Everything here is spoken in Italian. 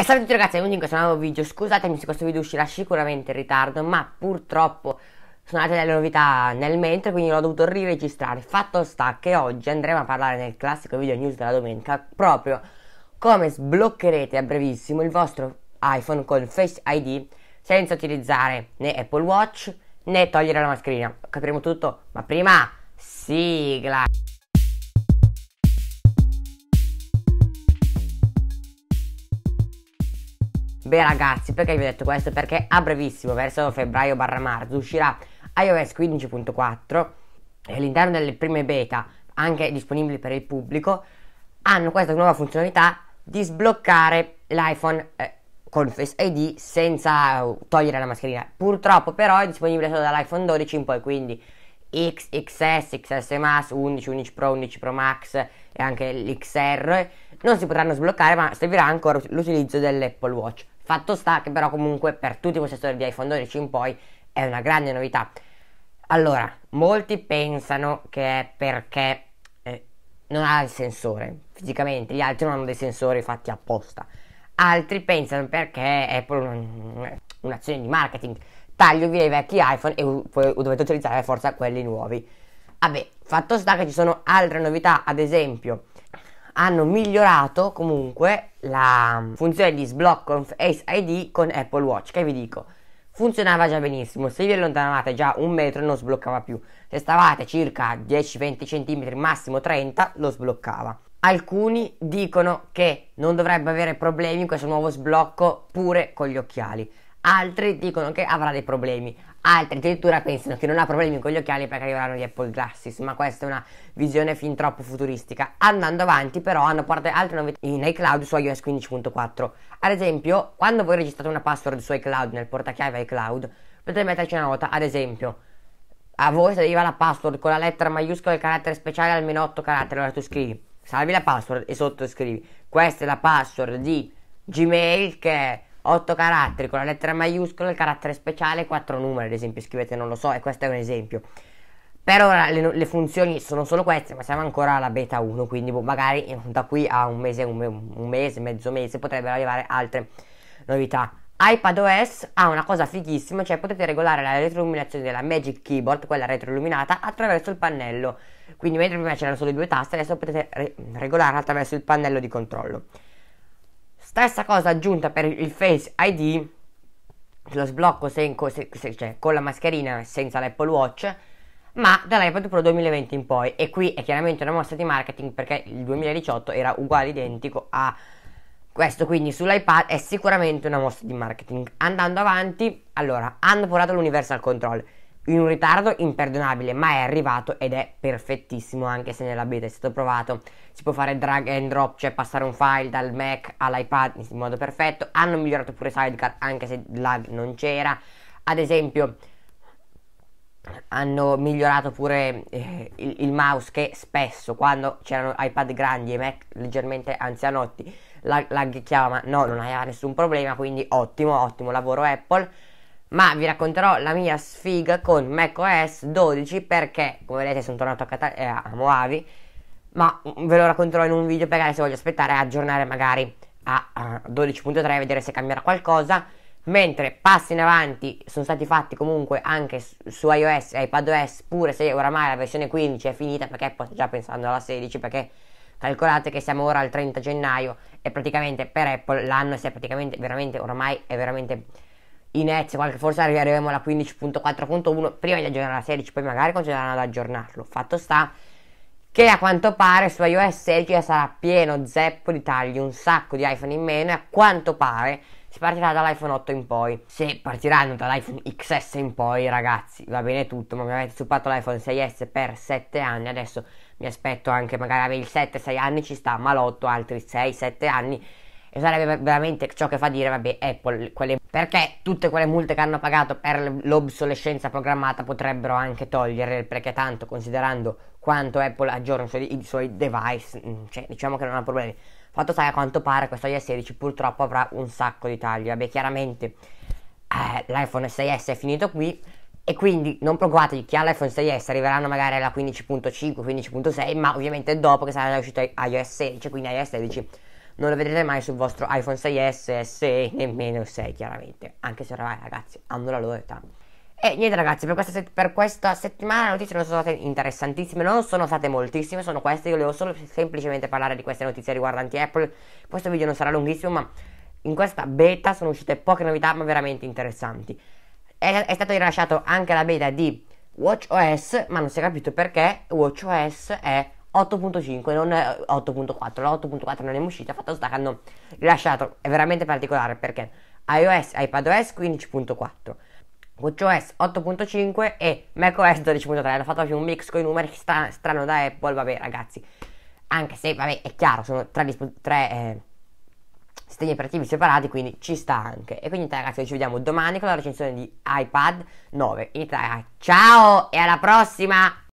E salve ragazzi, benvenuti in questo nuovo video. Scusatemi se questo video uscirà sicuramente in ritardo, ma purtroppo sono andate delle novità nel mentre, quindi l'ho dovuto riregistrare. Fatto sta che oggi andremo a parlare nel classico video news della domenica proprio come sbloccherete a brevissimo il vostro iPhone con Face ID senza utilizzare né Apple Watch né togliere la mascherina. Capiremo tutto, ma prima sigla. Beh ragazzi, perché vi ho detto questo? Perché a brevissimo, verso febbraio barra marzo, uscirà iOS 15.4 e all'interno delle prime beta, anche disponibili per il pubblico, hanno questa nuova funzionalità di sbloccare l'iPhone eh, con Face ID senza uh, togliere la mascherina. Purtroppo però è disponibile solo dall'iPhone 12 in poi, quindi X, XS, XS Max, 11, 11 Pro, 11 Pro Max e anche l'XR non si potranno sbloccare ma servirà ancora l'utilizzo dell'Apple Watch Fatto sta che però comunque per tutti i possessori di iPhone 12 in poi è una grande novità. Allora, molti pensano che è perché eh, non ha il sensore fisicamente, gli altri non hanno dei sensori fatti apposta. Altri pensano perché è un'azione di marketing. Taglio via i vecchi iPhone e dovete utilizzare a forza quelli nuovi. Vabbè, fatto sta che ci sono altre novità, ad esempio hanno migliorato comunque la funzione di sblocco con Face ID con Apple Watch, che vi dico, funzionava già benissimo, se vi allontanavate già un metro non sbloccava più, se stavate circa 10-20 cm, massimo 30, lo sbloccava. Alcuni dicono che non dovrebbe avere problemi questo nuovo sblocco pure con gli occhiali, altri dicono che avrà dei problemi, Altri addirittura pensano che non ha problemi con gli occhiali perché arriveranno gli Apple Glasses, ma questa è una visione fin troppo futuristica. Andando avanti però hanno portato altre novità in iCloud su iOS 15.4. Ad esempio, quando voi registrate una password su iCloud nel portachiave iCloud, potete metterci una nota, ad esempio, a voi serviva la password con la lettera maiuscola e il carattere speciale almeno 8 caratteri, allora tu scrivi, salvi la password e sottoscrivi. questa è la password di Gmail che è 8 caratteri con la lettera maiuscola, il carattere speciale, 4 numeri ad esempio, scrivete non lo so e questo è un esempio. Per ora le, le funzioni sono solo queste, ma siamo ancora alla beta 1, quindi boh, magari da qui a un mese, un, un mese, mezzo mese potrebbero arrivare altre novità iPadOS ha una cosa fighissima, cioè potete regolare la retroilluminazione della Magic Keyboard, quella retroilluminata, attraverso il pannello. Quindi mentre prima c'erano solo due tasti, adesso potete re- regolarla attraverso il pannello di controllo. Stessa cosa aggiunta per il Face ID, lo sblocco se, se, se, cioè, con la mascherina senza l'Apple Watch, ma dall'iPad Pro 2020 in poi. E qui è chiaramente una mossa di marketing perché il 2018 era uguale identico a questo, quindi sull'iPad è sicuramente una mossa di marketing. Andando avanti, allora, hanno portato l'Universal Control in un ritardo imperdonabile, ma è arrivato ed è perfettissimo anche se nella beta è stato provato. Si può fare drag and drop, cioè passare un file dal Mac all'iPad in modo perfetto. Hanno migliorato pure Sidecar anche se lag non c'era. Ad esempio hanno migliorato pure eh, il, il, mouse che spesso quando c'erano iPad grandi e Mac leggermente anzianotti lag, laggicchiava, ma no, non aveva nessun problema, quindi ottimo, ottimo lavoro Apple ma vi racconterò la mia sfiga con macOS 12 perché come vedete sono tornato a, Cata- eh, a Moavi ma ve lo racconterò in un video perché se voglio aspettare aggiornare magari a 12.3 vedere se cambierà qualcosa mentre passi in avanti sono stati fatti comunque anche su iOS e iPadOS pure se oramai la versione 15 è finita perché Apple sta già pensando alla 16 perché calcolate che siamo ora al 30 gennaio e praticamente per Apple l'anno si è praticamente veramente oramai è veramente inizia, qualche, forse arriveremo alla 15.4.1 prima di aggiornare la 16, poi magari continueranno ad aggiornarlo. Fatto sta che a quanto pare su iOS 16 sarà pieno zeppo di tagli, un sacco di iPhone in meno e a quanto pare si partirà dall'iPhone 8 in poi. Se partiranno dall'iPhone XS in poi, ragazzi, va bene tutto, ma mi avete suppato l'iPhone 6S per 7 anni, adesso mi aspetto anche magari avere il 7, 6 anni ci sta, ma l'8 altri 6, 7 anni e sarebbe veramente ciò che fa dire, vabbè, Apple, quelle... perché tutte quelle multe che hanno pagato per l'obsolescenza programmata potrebbero anche togliere, perché tanto considerando quanto Apple aggiorna i suoi, i suoi device, mm, cioè, diciamo che non ha problemi. Fatto sta che a quanto pare questo iOS 16 purtroppo avrà un sacco di tagli. Vabbè, chiaramente eh, l'iPhone 6S è finito qui. E quindi non preoccupatevi chi ha l'iPhone 6S arriveranno magari alla 15.5, 15.6, ma ovviamente dopo che sarà uscito iOS 16, quindi iOS 16 non lo vedrete mai sul vostro iPhone 6S, SE, nemmeno 6 chiaramente, anche se ormai ragazzi hanno la loro età. E niente ragazzi, per questa, set- per questa settimana le notizie non sono state interessantissime, non sono state moltissime, sono queste, io volevo solo semplicemente parlare di queste notizie riguardanti Apple, questo video non sarà lunghissimo, ma in questa beta sono uscite poche novità, ma veramente interessanti. È, è stata rilasciata anche la beta di WatchOS, ma non si è capito perché WatchOS è 8.5 non 8.4 la 8.4 non è uscita fatto sta che hanno rilasciato è veramente particolare perché iOS iPadOS 15.4 WatchOS 8.5 e macOS 12.3 hanno fatto anche un mix con i numeri stra- strano da Apple vabbè ragazzi anche se vabbè è chiaro sono tre, disp- tre eh, sistemi operativi separati quindi ci sta anche e quindi ragazzi ci vediamo domani con la recensione di iPad 9 in Italia ciao e alla prossima